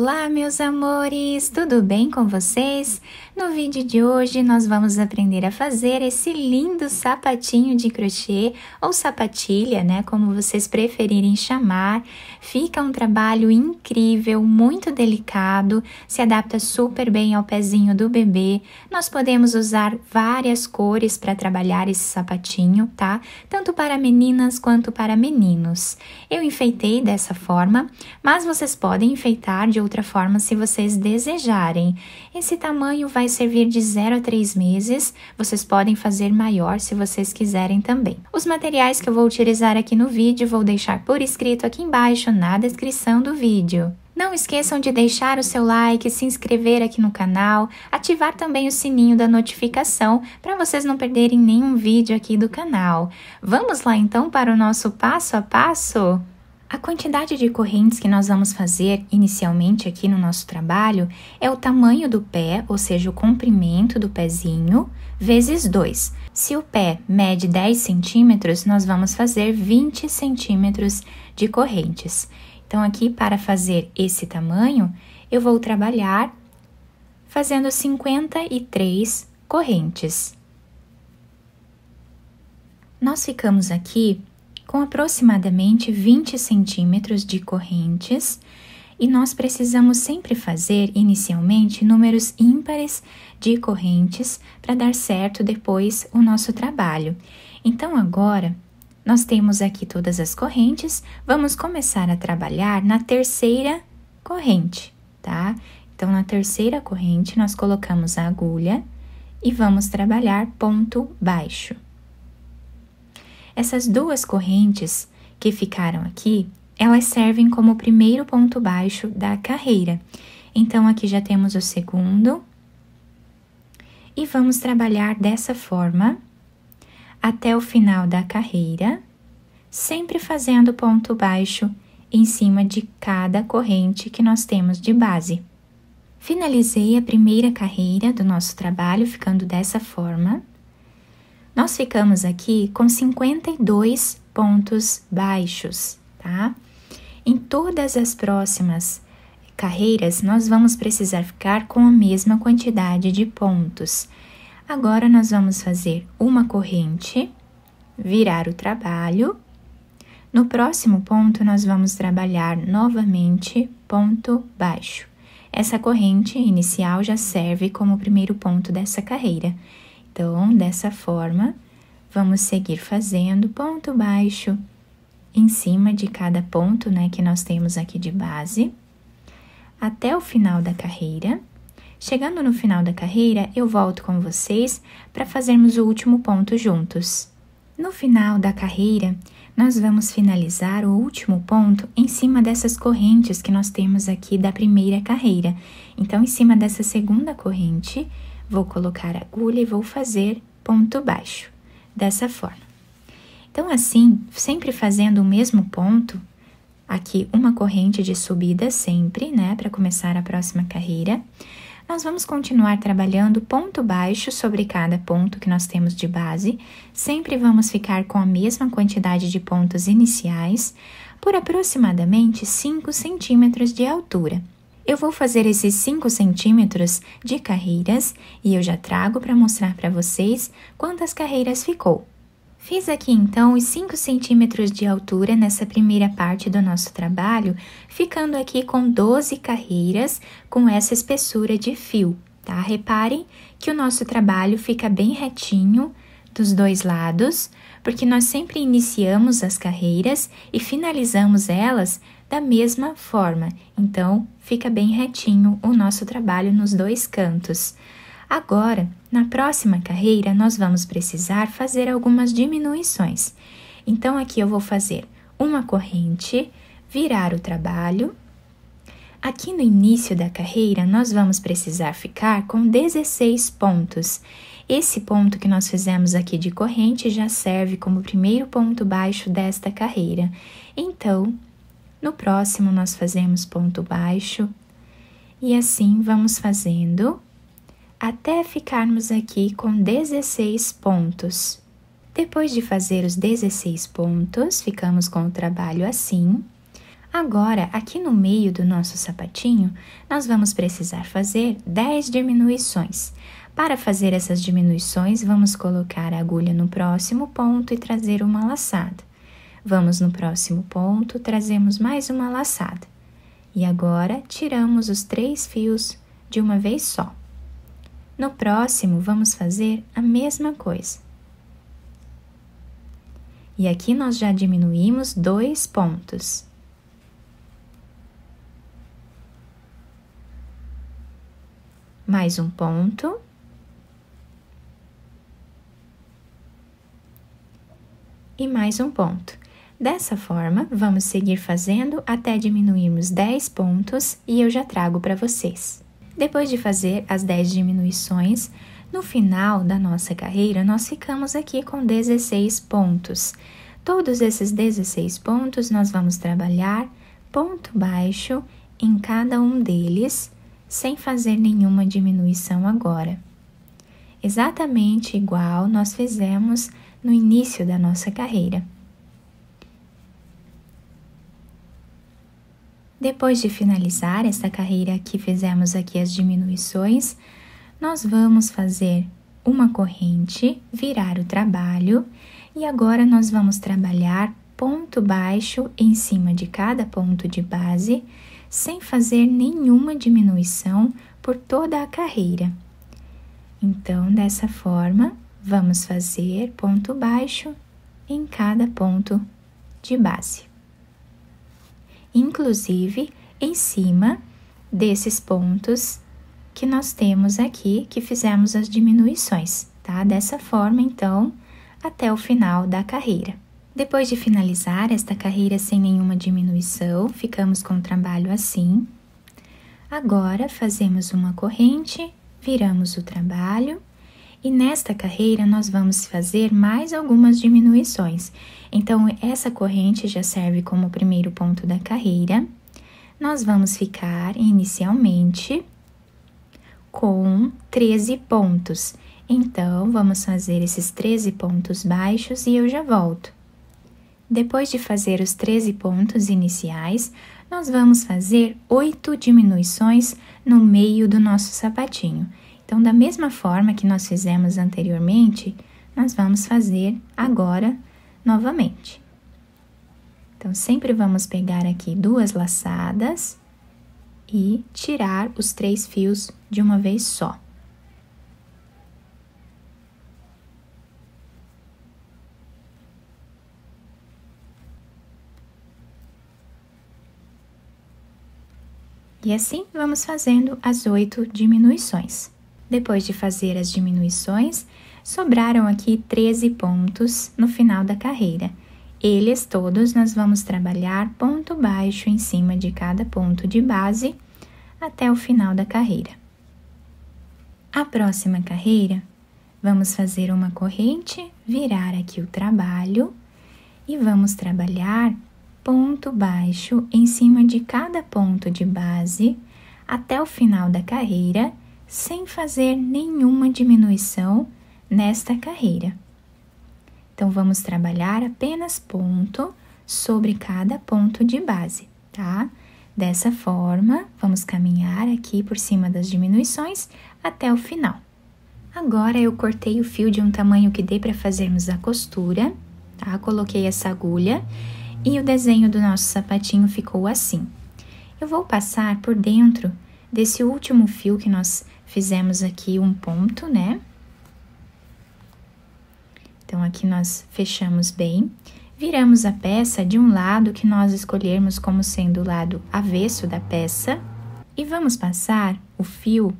Olá, meus amores, tudo bem com vocês? No vídeo de hoje, nós vamos aprender a fazer esse lindo sapatinho de crochê ou sapatilha, né, como vocês preferirem chamar. Fica um trabalho incrível, muito delicado, se adapta super bem ao pezinho do bebê. Nós podemos usar várias cores para trabalhar esse sapatinho, tá? Tanto para meninas quanto para meninos. Eu enfeitei dessa forma, mas vocês podem enfeitar de outra forma se vocês desejarem. Esse tamanho vai vai servir de 0 a 3 meses. Vocês podem fazer maior se vocês quiserem também. Os materiais que eu vou utilizar aqui no vídeo vou deixar por escrito aqui embaixo na descrição do vídeo. Não esqueçam de deixar o seu like, se inscrever aqui no canal, ativar também o sininho da notificação para vocês não perderem nenhum vídeo aqui do canal. Vamos lá então para o nosso passo a passo? A quantidade de correntes que nós vamos fazer inicialmente aqui no nosso trabalho é o tamanho do pé, ou seja, o comprimento do pezinho, vezes 2. Se o pé mede 10 centímetros, nós vamos fazer 20 centímetros de correntes. Então, aqui para fazer esse tamanho, eu vou trabalhar fazendo 53 correntes. Nós ficamos aqui com aproximadamente 20 centímetros de correntes e nós precisamos sempre fazer inicialmente números ímpares de correntes para dar certo depois o nosso trabalho. Então agora nós temos aqui todas as correntes, vamos começar a trabalhar na terceira corrente, tá? Então na terceira corrente nós colocamos a agulha e vamos trabalhar ponto baixo. Essas duas correntes que ficaram aqui, elas servem como o primeiro ponto baixo da carreira. Então, aqui já temos o segundo. E vamos trabalhar dessa forma até o final da carreira, sempre fazendo ponto baixo em cima de cada corrente que nós temos de base. Finalizei a primeira carreira do nosso trabalho ficando dessa forma. Nós ficamos aqui com 52 pontos baixos, tá? Em todas as próximas carreiras, nós vamos precisar ficar com a mesma quantidade de pontos. Agora, nós vamos fazer uma corrente, virar o trabalho. No próximo ponto, nós vamos trabalhar novamente ponto baixo. Essa corrente inicial já serve como o primeiro ponto dessa carreira. Então, dessa forma, vamos seguir fazendo ponto baixo em cima de cada ponto, né, que nós temos aqui de base, até o final da carreira. Chegando no final da carreira, eu volto com vocês para fazermos o último ponto juntos. No final da carreira, nós vamos finalizar o último ponto em cima dessas correntes que nós temos aqui da primeira carreira. Então, em cima dessa segunda corrente, Vou colocar a agulha e vou fazer ponto baixo, dessa forma. Então, assim, sempre fazendo o mesmo ponto, aqui uma corrente de subida sempre, né, para começar a próxima carreira. Nós vamos continuar trabalhando ponto baixo sobre cada ponto que nós temos de base. Sempre vamos ficar com a mesma quantidade de pontos iniciais, por aproximadamente 5 centímetros de altura. Eu vou fazer esses 5 centímetros de carreiras e eu já trago para mostrar para vocês quantas carreiras ficou. Fiz aqui então os 5 centímetros de altura nessa primeira parte do nosso trabalho, ficando aqui com 12 carreiras com essa espessura de fio, tá? Reparem que o nosso trabalho fica bem retinho dos dois lados, porque nós sempre iniciamos as carreiras e finalizamos elas da mesma forma, então fica bem retinho o nosso trabalho nos dois cantos. Agora, na próxima carreira, nós vamos precisar fazer algumas diminuições. Então, aqui eu vou fazer uma corrente, virar o trabalho. Aqui no início da carreira, nós vamos precisar ficar com 16 pontos. Esse ponto que nós fizemos aqui de corrente já serve como primeiro ponto baixo desta carreira. Então, no próximo nós fazemos ponto baixo e assim vamos fazendo até ficarmos aqui com 16 pontos. Depois de fazer os 16 pontos, ficamos com o trabalho assim. Agora, aqui no meio do nosso sapatinho, nós vamos precisar fazer 10 diminuições. Para fazer essas diminuições, vamos colocar a agulha no próximo ponto e trazer uma laçada. Vamos no próximo ponto, trazemos mais uma laçada. E agora, tiramos os três fios de uma vez só. No próximo, vamos fazer a mesma coisa. E aqui nós já diminuímos dois pontos. Mais um ponto. e mais um ponto. Dessa forma, vamos seguir fazendo até diminuirmos 10 pontos e eu já trago para vocês. Depois de fazer as 10 diminuições, no final da nossa carreira nós ficamos aqui com 16 pontos. Todos esses 16 pontos nós vamos trabalhar ponto baixo em cada um deles, sem fazer nenhuma diminuição agora. Exatamente igual nós fizemos no início da nossa carreira. Depois de finalizar essa carreira que fizemos aqui as diminuições, nós vamos fazer uma corrente, virar o trabalho e agora nós vamos trabalhar ponto baixo em cima de cada ponto de base, sem fazer nenhuma diminuição por toda a carreira. Então, dessa forma, Vamos fazer ponto baixo em cada ponto de base. Inclusive, em cima desses pontos que nós temos aqui, que fizemos as diminuições, tá? Dessa forma, então, até o final da carreira. Depois de finalizar esta carreira sem nenhuma diminuição, ficamos com o trabalho assim. Agora, fazemos uma corrente, viramos o trabalho e nesta carreira nós vamos fazer mais algumas diminuições. Então essa corrente já serve como primeiro ponto da carreira. Nós vamos ficar inicialmente com 13 pontos. Então vamos fazer esses 13 pontos baixos e eu já volto. Depois de fazer os 13 pontos iniciais, nós vamos fazer oito diminuições no meio do nosso sapatinho. Então, da mesma forma que nós fizemos anteriormente, nós vamos fazer agora novamente. Então, sempre vamos pegar aqui duas laçadas e tirar os três fios de uma vez só. E assim vamos fazendo as oito diminuições. Depois de fazer as diminuições, sobraram aqui 13 pontos no final da carreira. Eles todos nós vamos trabalhar ponto baixo em cima de cada ponto de base até o final da carreira. A próxima carreira, vamos fazer uma corrente, virar aqui o trabalho e vamos trabalhar ponto baixo em cima de cada ponto de base até o final da carreira sem fazer nenhuma diminuição nesta carreira. Então, vamos trabalhar apenas ponto sobre cada ponto de base, tá? Dessa forma, vamos caminhar aqui por cima das diminuições até o final. Agora, eu cortei o fio de um tamanho que dê para fazermos a costura, tá? Coloquei essa agulha e o desenho do nosso sapatinho ficou assim. Eu vou passar por dentro desse último fio que nós fizemos aqui um ponto, né? Então, aqui nós fechamos bem. Viramos a peça de um lado que nós escolhermos como sendo o lado avesso da peça. E vamos passar o fio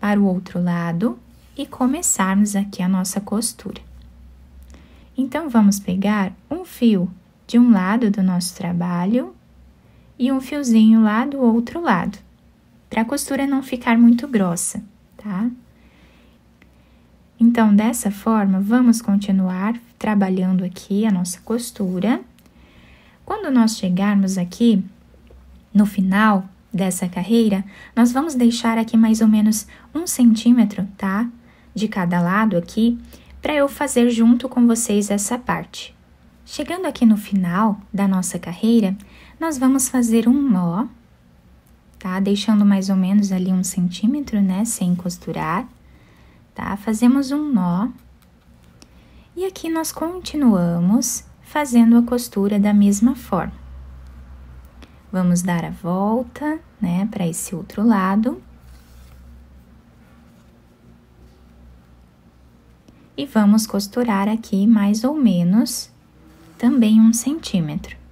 para o outro lado e começarmos aqui a nossa costura. Então, vamos pegar um fio de um lado do nosso trabalho e um fiozinho lá do outro lado para a costura não ficar muito grossa, tá? Então, dessa forma, vamos continuar trabalhando aqui a nossa costura. Quando nós chegarmos aqui no final dessa carreira, nós vamos deixar aqui mais ou menos um centímetro, tá? De cada lado aqui, para eu fazer junto com vocês essa parte. Chegando aqui no final da nossa carreira, nós vamos fazer um nó tá? Deixando mais ou menos ali um centímetro, né? Sem costurar, tá? Fazemos um nó. E aqui nós continuamos fazendo a costura da mesma forma. Vamos dar a volta, né? Para esse outro lado. E vamos costurar aqui mais ou menos também um centímetro.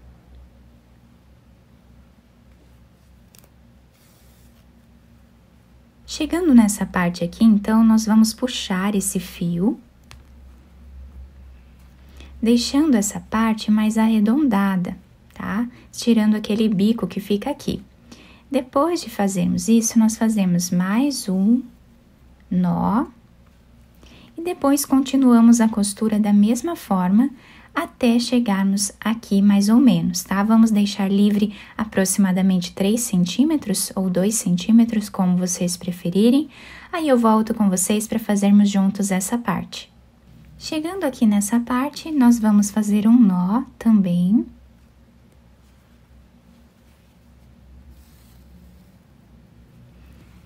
Chegando nessa parte aqui, então, nós vamos puxar esse fio, deixando essa parte mais arredondada, tá? Tirando aquele bico que fica aqui. Depois de fazermos isso, nós fazemos mais um nó e depois continuamos a costura da mesma forma, até chegarmos aqui mais ou menos, tá? Vamos deixar livre aproximadamente 3 centímetros ou 2 centímetros, como vocês preferirem. Aí eu volto com vocês para fazermos juntos essa parte. Chegando aqui nessa parte, nós vamos fazer um nó também.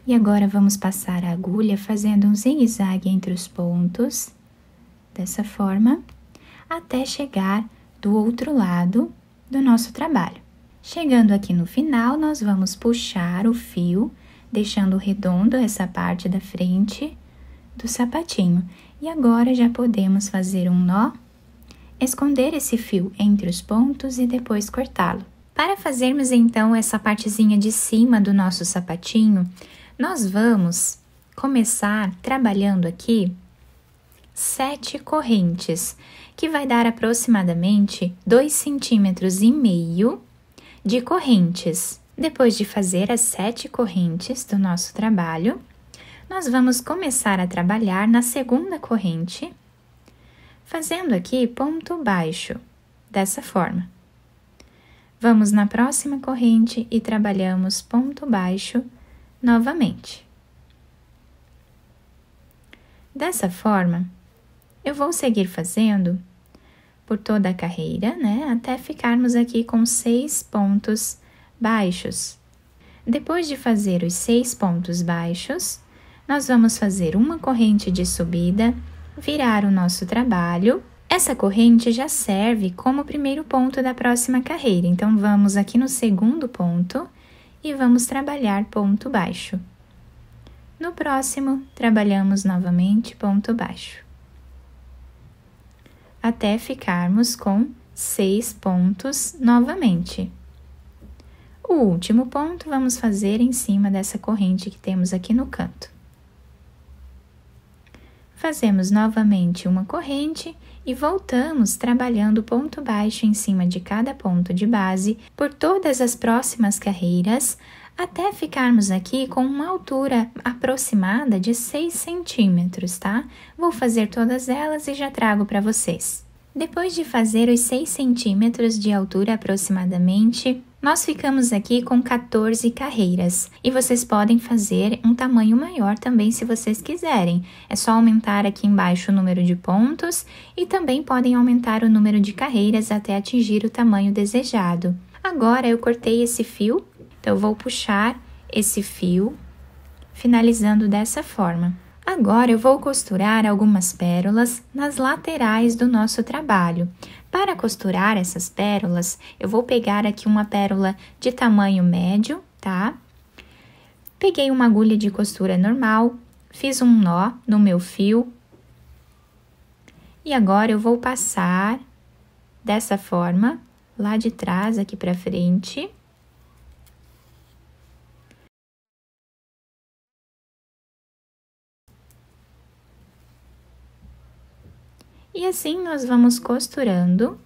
E agora vamos passar a agulha fazendo um zigue-zague entre os pontos, dessa forma até chegar do outro lado do nosso trabalho. Chegando aqui no final, nós vamos puxar o fio, deixando redondo essa parte da frente do sapatinho. E agora já podemos fazer um nó, esconder esse fio entre os pontos e depois cortá-lo. Para fazermos então essa partezinha de cima do nosso sapatinho, nós vamos começar trabalhando aqui sete correntes, que vai dar aproximadamente 2,5 centímetros e meio de correntes. Depois de fazer as sete correntes do nosso trabalho, nós vamos começar a trabalhar na segunda corrente, fazendo aqui ponto baixo, dessa forma. Vamos na próxima corrente e trabalhamos ponto baixo novamente. Dessa forma, eu vou seguir fazendo por toda a carreira, né, até ficarmos aqui com seis pontos baixos. Depois de fazer os seis pontos baixos, nós vamos fazer uma corrente de subida, virar o nosso trabalho. Essa corrente já serve como primeiro ponto da próxima carreira, então vamos aqui no segundo ponto e vamos trabalhar ponto baixo. No próximo, trabalhamos novamente ponto baixo até ficarmos com seis pontos novamente. O último ponto vamos fazer em cima dessa corrente que temos aqui no canto. Fazemos novamente uma corrente e voltamos trabalhando ponto baixo em cima de cada ponto de base por todas as próximas carreiras até ficarmos aqui com uma altura aproximada de 6 centímetros, tá? Vou fazer todas elas e já trago para vocês. Depois de fazer os 6 centímetros de altura aproximadamente, nós ficamos aqui com 14 carreiras e vocês podem fazer um tamanho maior também se vocês quiserem. É só aumentar aqui embaixo o número de pontos e também podem aumentar o número de carreiras até atingir o tamanho desejado. Agora eu cortei esse fio então, eu vou puxar esse fio, finalizando dessa forma. Agora, eu vou costurar algumas pérolas nas laterais do nosso trabalho. Para costurar essas pérolas, eu vou pegar aqui uma pérola de tamanho médio, tá? Peguei uma agulha de costura normal, fiz um nó no meu fio. E agora, eu vou passar dessa forma, lá de trás, aqui para frente. E assim nós vamos costurando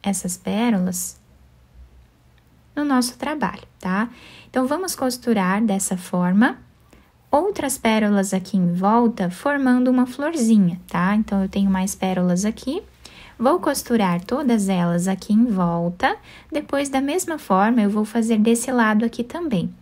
essas pérolas no nosso trabalho, tá? Então, vamos costurar dessa forma outras pérolas aqui em volta, formando uma florzinha, tá? Então, eu tenho mais pérolas aqui. Vou costurar todas elas aqui em volta. Depois, da mesma forma, eu vou fazer desse lado aqui também.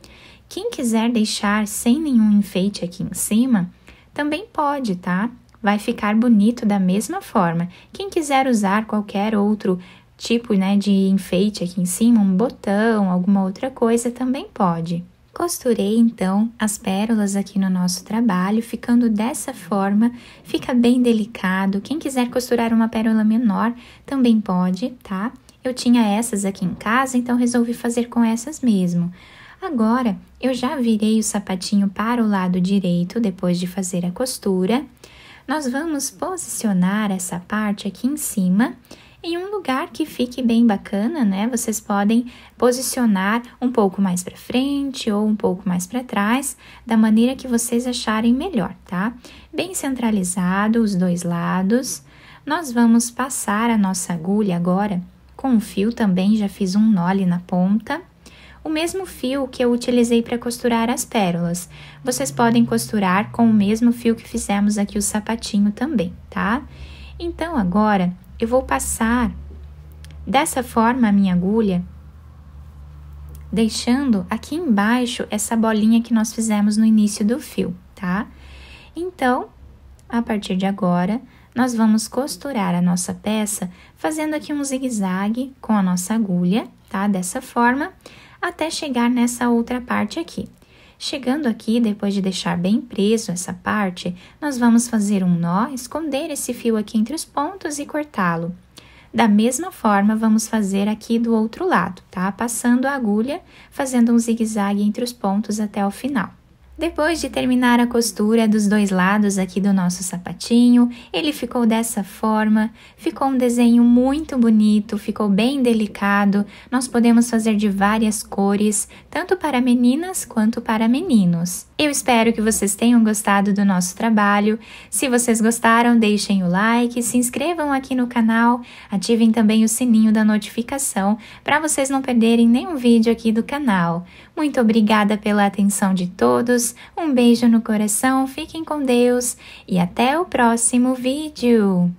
Quem quiser deixar sem nenhum enfeite aqui em cima, também pode, tá? vai ficar bonito da mesma forma. Quem quiser usar qualquer outro tipo né, de enfeite aqui em cima, um botão, alguma outra coisa, também pode. Costurei então as pérolas aqui no nosso trabalho, ficando dessa forma, fica bem delicado. Quem quiser costurar uma pérola menor também pode, tá? Eu tinha essas aqui em casa, então resolvi fazer com essas mesmo. Agora, eu já virei o sapatinho para o lado direito depois de fazer a costura nós vamos posicionar essa parte aqui em cima em um lugar que fique bem bacana, né? Vocês podem posicionar um pouco mais para frente ou um pouco mais para trás, da maneira que vocês acharem melhor, tá? Bem centralizado os dois lados. Nós vamos passar a nossa agulha agora com o fio também, já fiz um nó ali na ponta o mesmo fio que eu utilizei para costurar as pérolas. Vocês podem costurar com o mesmo fio que fizemos aqui o sapatinho também, tá? Então, agora, eu vou passar dessa forma a minha agulha, deixando aqui embaixo essa bolinha que nós fizemos no início do fio, tá? Então, a partir de agora, nós vamos costurar a nossa peça fazendo aqui um zigue-zague com a nossa agulha, tá? Dessa forma, até chegar nessa outra parte aqui. Chegando aqui, depois de deixar bem preso essa parte, nós vamos fazer um nó, esconder esse fio aqui entre os pontos e cortá-lo. Da mesma forma, vamos fazer aqui do outro lado, tá? Passando a agulha, fazendo um zigue-zague entre os pontos até o final. Depois de terminar a costura dos dois lados aqui do nosso sapatinho, ele ficou dessa forma, ficou um desenho muito bonito, ficou bem delicado. Nós podemos fazer de várias cores, tanto para meninas quanto para meninos. Eu espero que vocês tenham gostado do nosso trabalho. Se vocês gostaram, deixem o like, se inscrevam aqui no canal, ativem também o sininho da notificação para vocês não perderem nenhum vídeo aqui do canal. Muito obrigada pela atenção de todos, um beijo no coração, fiquem com Deus e até o próximo vídeo!